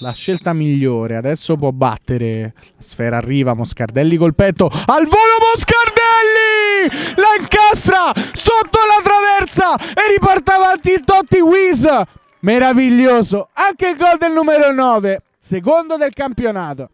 la scelta migliore. Adesso può battere. La sfera arriva, Moscardelli col petto. Al volo Moscardelli! La incastra sotto la traversa e riporta avanti il Totti Wiz. Meraviglioso. Anche il gol del numero 9, secondo del campionato.